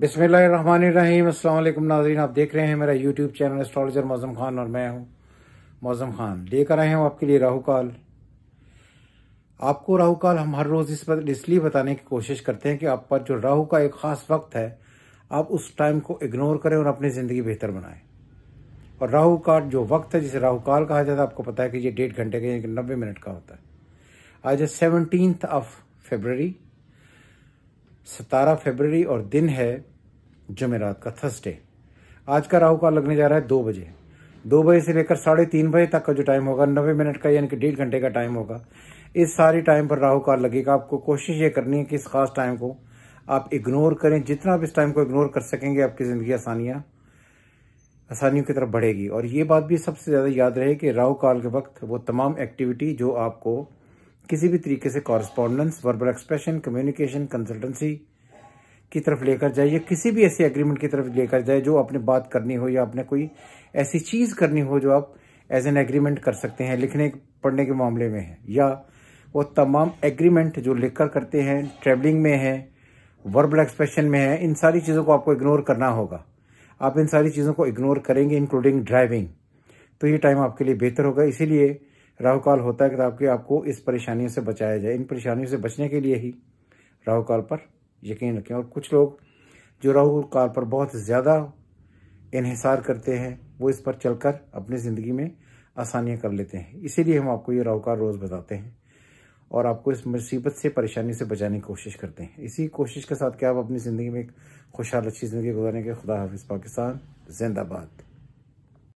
बिसमीम नाजरीन आप देख रहे हैं मेरा YouTube channel astrologer Mauzam Khan और मैं हूं मौज़म खान लेकर आए हूं आपके लिए राहु काल आपको राहु काल हम हर रोज़ इस पर इसलिए बताने की कोशिश करते हैं कि आप पर जो राहु का एक ख़ास वक्त है आप उस टाइम को इग्नोर करें और अपनी ज़िंदगी बेहतर बनाएं और राहु का जो वक्त है जिसे राहु काल कहा जाता है आपको पता है कि ये डेढ़ घंटे का नब्बे मिनट का होता है आज है सेवनटीन ऑफ फेबररी सतारह फरवरी और दिन है जमेरात का थर्सडे आज का राहु काल लगने जा रहा है दो बजे दो बजे से लेकर साढ़े तीन बजे तक का जो टाइम होगा नब्बे मिनट का यानी कि डेढ़ घंटे का टाइम होगा इस सारे टाइम पर राहु काल लगेगा आपको कोशिश ये करनी है कि इस खास टाइम को आप इग्नोर करें जितना आप इस टाइम को इग्नोर कर सकेंगे आपकी ज़िंदगी आसानियाँ आसानियों की तरफ बढ़ेगी और ये बात भी सबसे ज़्यादा याद रहे कि राहु काल के वक्त वो तमाम एक्टिविटी जो आपको किसी भी तरीके से correspondence verbal expression communication consultancy की तरफ लेकर जाए या किसी भी ऐसे एग्रीमेंट की तरफ लेकर जाए जो आपने बात करनी हो या आपने कोई ऐसी चीज़ करनी हो जो आप एज एन एग्रीमेंट कर सकते हैं लिखने पढ़ने के मामले में है या वो तमाम एग्रीमेंट जो लिख करते हैं ट्रेवलिंग में है वर्बल एक्सप्रेशन में है इन सारी चीज़ों को आपको इग्नोर करना होगा आप इन सारी चीज़ों को इग्नोर करेंगे इंक्लूडिंग ड्राइविंग तो ये टाइम आपके लिए बेहतर होगा इसीलिए राहु काल होता है कि आपके आपको इस परेशानियों से बचाया जाए इन परेशानियों से बचने के लिए ही राहु काल पर यकीन रखें और कुछ लोग जो राहु काल पर बहुत ज़्यादा इहसार करते हैं वो इस पर चलकर अपनी ज़िंदगी में आसानियाँ कर लेते हैं इसीलिए हम आपको ये राहु काल रोज़ बताते हैं और आपको इस मुसीबत से परेशानी से बचाने की कोशिश करते हैं इसी कोशिश के साथ क्या आप अपनी ज़िंदगी में एक खुशहाल अच्छी ज़िंदगी गुजारने के खुदा हाफिज़ पाकिस्तान जिंदाबाद